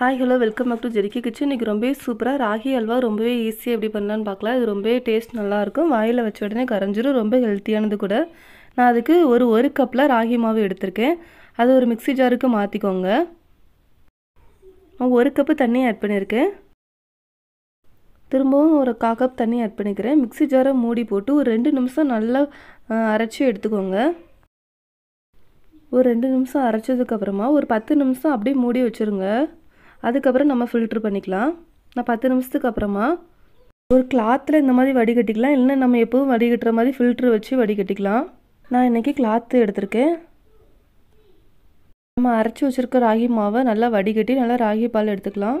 hi hello welcome back to ஜெரிக்கி kitchen இன்றைக்கி ரொம்பவே சூப்பராக ராகி அல்வா ரொம்பவே ஈஸியாக எப்படி பண்ணலான்னு பார்க்கலாம் இது ரொம்பவே டேஸ்ட் நல்லாயிருக்கும் வாயில் வச்ச உடனே கரைஞ்சிரும் ரொம்ப ஹெல்த்தியானது கூட நான் அதுக்கு ஒரு ஒரு கப்பில் ராகி மாவு எடுத்திருக்கேன் அதை ஒரு மிக்சி ஜாருக்கு மாற்றிக்கோங்க ஒரு கப்பு தண்ணி ஆட் பண்ணியிருக்கேன் திரும்பவும் ஒரு கா கப் தண்ணி ஆட் பண்ணிக்கிறேன் மிக்சி ஜாரை மூடி போட்டு ஒரு ரெண்டு நிமிஷம் நல்லா அரைச்சி எடுத்துக்கோங்க ஒரு ரெண்டு நிமிஷம் அரைச்சதுக்கப்புறமா ஒரு பத்து நிமிஷம் அப்படியே மூடி வச்சுருங்க அதுக்கப்புறம் நம்ம ஃபில்ட்ரு பண்ணிக்கலாம் நான் பத்து நிமிஷத்துக்கு அப்புறமா ஒரு கிளாத்தில் இந்த மாதிரி வடிகட்டிக்கலாம் இல்லைன்னா நம்ம எப்போவும் வடிகட்டுற மாதிரி ஃபில்ட்ரு வச்சு வடிகட்டிக்கலாம் நான் இன்றைக்கி கிளாத்து எடுத்திருக்கேன் நம்ம அரைச்சி வச்சுருக்க ராகி மாவை நல்லா வடிகட்டி நல்லா ராகி பால் எடுத்துக்கலாம்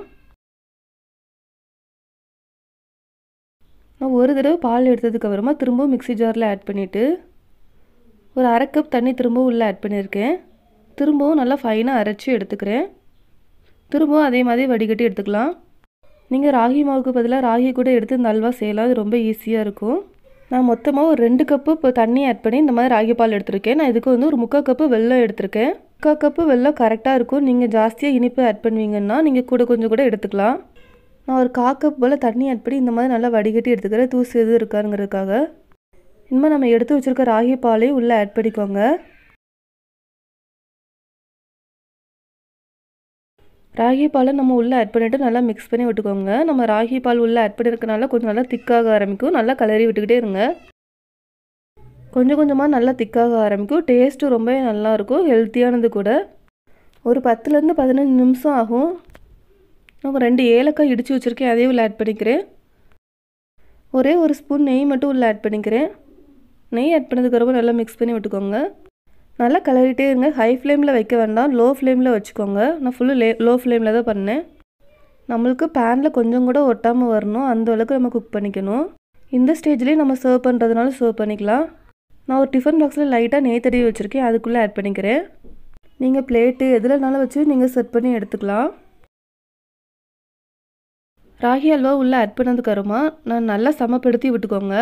நான் ஒரு தடவை பால் எடுத்ததுக்கப்புறமா திரும்பவும் மிக்சி ஜாரில் ஆட் பண்ணிவிட்டு ஒரு அரை கப் தண்ணி திரும்பவும் உள்ளே ஆட் பண்ணியிருக்கேன் திரும்பவும் நல்லா ஃபைனாக அரைச்சி எடுத்துக்கிறேன் திரும்பவும் அதே மாதிரி வடிகட்டி எடுத்துக்கலாம் நீங்கள் ராகி மாவுக்கு பதிலாக ராகி கூட எடுத்து நல்வா செய்யலாம் அது ரொம்ப ஈஸியாக இருக்கும் நான் மொத்தமாக ஒரு ரெண்டு கப்பு இப்போ தண்ணி ஆட் பண்ணி இந்த மாதிரி ராகி பால் எடுத்திருக்கேன் நான் இதுக்கு வந்து ஒரு முக்கால் கப்பு வெள்ளம் எடுத்திருக்கேன் முக்கால் கப்பு வெள்ளம் கரெக்டாக இருக்கும் நீங்கள் ஜாஸ்தியாக இனிப்பு ஆட் பண்ணுவீங்கன்னா நீங்கள் கூட கொஞ்சம் கூட எடுத்துக்கலாம் நான் ஒரு கா கப் போல் தண்ணி ஆட் பண்ணி இந்த மாதிரி நல்லா வடிகட்டி எடுத்துக்கிறேன் தூசு எதுவும் இருக்காங்கிறதுக்காக இனிமேல் நம்ம எடுத்து வச்சுருக்க ராகி பாலையும் உள்ளே ஆட் பண்ணிக்கோங்க ராகி பாலை நம்ம உள்ளே ஆட் பண்ணிவிட்டு நல்லா மிக்ஸ் பண்ணி விட்டுக்கோங்க நம்ம ராகி பால் உள்ளே ஆட் பண்ணியிருக்கனால கொஞ்சம் நல்லா திக்காக ஆரம்பிக்கும் நல்லா கலரி விட்டுக்கிட்டே இருங்க கொஞ்சம் கொஞ்சமாக நல்லா திக்காக ஆரம்பிக்கும் டேஸ்ட்டு ரொம்பவே நல்லாயிருக்கும் ஹெல்த்தியானது கூட ஒரு பத்துலேருந்து பதினஞ்சு நிமிஷம் ஆகும் நான் ரெண்டு ஏலக்காய் இடித்து வச்சுருக்கேன் அதையும் உள்ள ஆட் பண்ணிக்கிறேன் ஒரே ஒரு ஸ்பூன் நெய் மட்டும் உள்ளே ஆட் பண்ணிக்கிறேன் நெய் ஆட் பண்ணதுக்கப்புறம் நல்லா மிக்ஸ் பண்ணி விட்டுக்கோங்க நல்லா கலரிட்டே இருங்க ஹை ஃப்ளேமில் வைக்க வேண்டாம் லோ ஃப்ளேமில் வச்சுக்கோங்க நான் ஃபுல்லு லே லோ ஃப்ளேமில் தான் பண்ணேன் நம்மளுக்கு பேனில் கொஞ்சம் கூட ஒட்டாமல் வரணும் அந்த அளவுக்கு நம்ம குக் பண்ணிக்கணும் இந்த ஸ்டேஜ்லேயும் நம்ம சர்வ் பண்ணுறதுனால சர்வ் பண்ணிக்கலாம் நான் ஒரு டிஃபன் பாக்ஸில் லைட்டாக நெய்த்தடி வச்சுருக்கேன் அதுக்குள்ளே ஆட் பண்ணிக்கிறேன் நீங்கள் பிளேட்டு எதுலனாலும் வச்சு நீங்கள் செட் பண்ணி எடுத்துக்கலாம் ராகி அல்வா உள்ளே ஆட் பண்ணதுக்கப்புறமா நான் நல்லா சமப்படுத்தி விட்டுக்கோங்க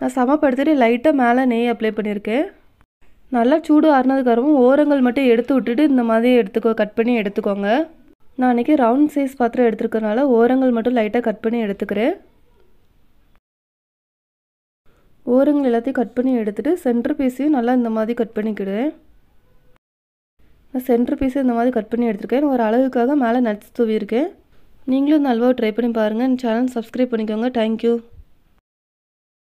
நான் சமப்படுத்திட்டு லைட்டாக மேலே நெய் அப்ளை பண்ணியிருக்கேன் நல்லா சூடு ஆறுனதுக்கப்புறம் ஓரங்கள் மட்டும் எடுத்து விட்டுட்டு இந்த மாதிரி எடுத்துக்கோ கட் பண்ணி எடுத்துக்கோங்க நான் அன்றைக்கி ரவுண்ட் சைஸ் பாத்திரம் எடுத்துருக்கனால ஓரங்கள் மட்டும் லைட்டாக கட் பண்ணி எடுத்துக்கிறேன் ஓரங்கள் எல்லாத்தையும் கட் பண்ணி எடுத்துகிட்டு சென்ட்ரு பீஸையும் நல்லா இந்த மாதிரி கட் பண்ணிக்கிடுவேன் நான் சென்ட்ரு பீஸை இந்த மாதிரி கட் பண்ணி எடுத்துருக்கேன் ஒரு அளவுக்காக மேலே நட்ஸ் தூவியிருக்கேன் நீங்களும் இந்த ட்ரை பண்ணி பாருங்கள் சேனல் சப்ஸ்கிரைப் பண்ணிக்கோங்க தேங்க்யூ